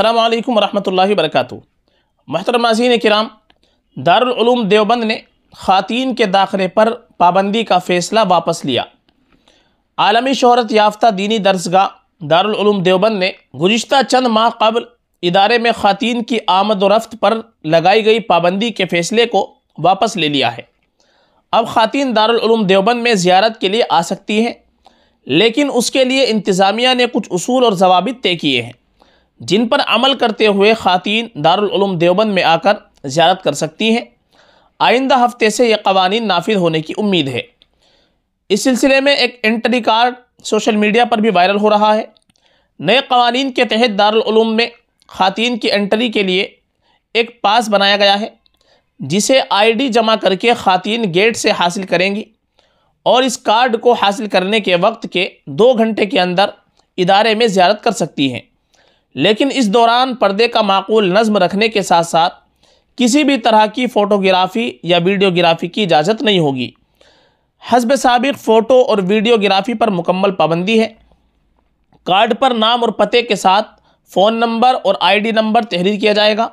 अल्लाम वरहमल वरक महतरम नाजीन कराम दारूम देवबंद ने ख़वान के दाखिले पर पाबंदी का फ़ैसला वापस लिया आलमी शहरत याफ्ता दीनी दरसगाह दारूम देवबंद ने गुज्त चंद माह कबल इदारे में खातन की आमद व रफ्त पर लगाई गई पाबंदी के फ़ैसले को वापस ले लिया है अब ख़वान दारूम देवबंद में ज़्यारत के लिए आ सकती हैं लेकिन उसके लिए इंतज़ामिया ने कुछ असूल और जवाब तय किए हैं जिन पर अमल करते हुए ख़वान दारूम देवबंद में आकर ज़्यारत कर सकती हैं आइंदा हफ्ते से ये कवानी नाफिज होने की उम्मीद है इस सिलसिले में एक एंट्री कार्ड सोशल मीडिया पर भी वायरल हो रहा है नए कवानीन के तहत दारूम में खातन की एंट्री के लिए एक पास बनाया गया है जिसे आईडी जमा करके खातन गेट से हासिल करेंगी और इस कार्ड को हासिल करने के वक्त के दो घंटे के अंदर इदारे में ज़्यारत कर सकती हैं लेकिन इस दौरान पर्दे का माकूल नज़म रखने के साथ साथ किसी भी तरह की फ़ोटोग्राफ़ी या वीडियोग्राफ़ी की इजाज़त नहीं होगी हसब सबक फ़ोटो और वीडियोग्राफ़ी पर मुकम्मल पाबंदी है कार्ड पर नाम और पते के साथ फ़ोन नंबर और आईडी नंबर तहरीर किया जाएगा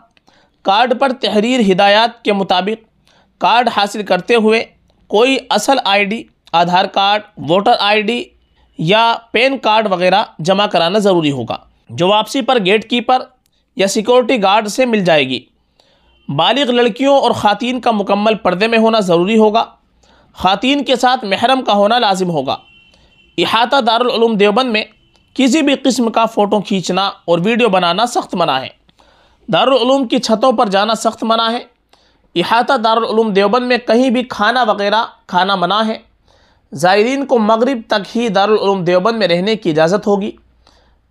कार्ड पर तहरीर हिदायत के मुताबिक कार्ड हासिल करते हुए कोई असल ID, Aadhaar card voter ID या पेन कार्ड वगैरह जमा कराना ज़रूरी होगा जो वापसी पर गेट कीपर या सिक्योरिटी गार्ड से मिल जाएगी बालिग लड़कियों और ख़ातन का मुकम्मल पर्दे में होना ज़रूरी होगा ख़ातन के साथ महरम का होना लाजिम होगा अहाता दारुलूम देवबंद में किसी भी किस्म का फ़ोटो खींचना और वीडियो बनाना सख्त मना है दारूम की छतों पर जाना सख्त मना है अहाता दारूम देवबंद में कहीं भी खाना वगैरह खाना मना है ज़ायरीन को मगरिब तक ही दारूम देवबंद में रहने की इजाज़त होगी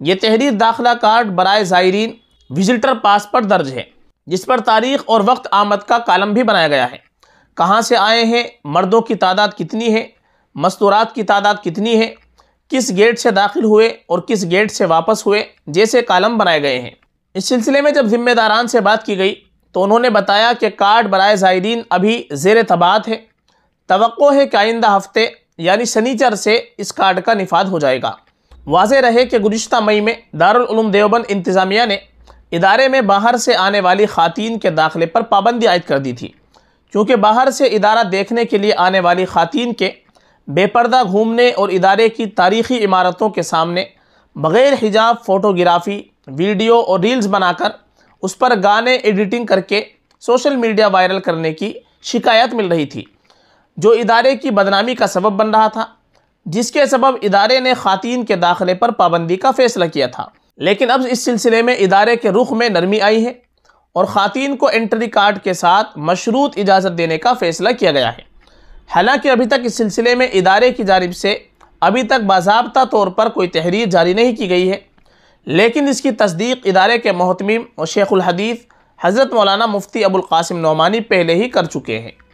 ये तहरीर दाखिला कार्ड बरए ज़ायरीन विजिटर पास पर दर्ज है जिस पर तारीख और वक्त आमद का कालम भी बनाया गया है कहाँ से आए हैं मर्दों की तादाद कितनी है मस्तूरात की तादाद कितनी है किस गेट से दाखिल हुए और किस गेट से वापस हुए जैसे कालम बनाए गए हैं इस सिलसिले में जब ज़िम्मेदारान से बात की गई तो उन्होंने बताया कि कार्ड बरए ज़ायरीन अभी जेर तबात है तो है कि आइंदा हफ्ते यानी शनिचर से इस कार्ड का निफाद हो जाएगा वाज रहे कि गुज्त मई में दारूम देवबंद इंतज़ामिया ने इदारे में बाहर से आने वाली ख़ातन के दाखिले पर पाबंदी आयद कर दी थी क्योंकि बाहर से इदारा देखने के लिए आने वाली ख़ातन के बेपर्दा घूमने और इदारे की तारीख़ी इमारतों के सामने बग़ैर हिजाब फ़ोटोग्राफ़ी वीडियो और रील्स बनाकर उस पर गाने एडिटिंग करके सोशल मीडिया वायरल करने की शिकायत मिल रही थी जो इदारे की बदनामी का सबब बन रहा था जिसके सबब इदारे ने खातन के दाखिले पर पाबंदी का फैसला किया था लेकिन अब इस सिलसिले में इदारे के रुख में नरमी आई है और ख़ातन को एंट्री कार्ड के साथ मशरूत इजाज़त देने का फ़ैसला किया गया है हालांकि अभी तक इस सिलसिले में इदारे की जानब से अभी तक बाबा तौर पर कोई तहरीर जारी नहीं की गई है लेकिन इसकी तस्दीक इदारे के महतमीम और शेखुलहदीस हज़रत मौलाना मुफ्ती अबुलकासिम नौमानी पहले ही कर चुके हैं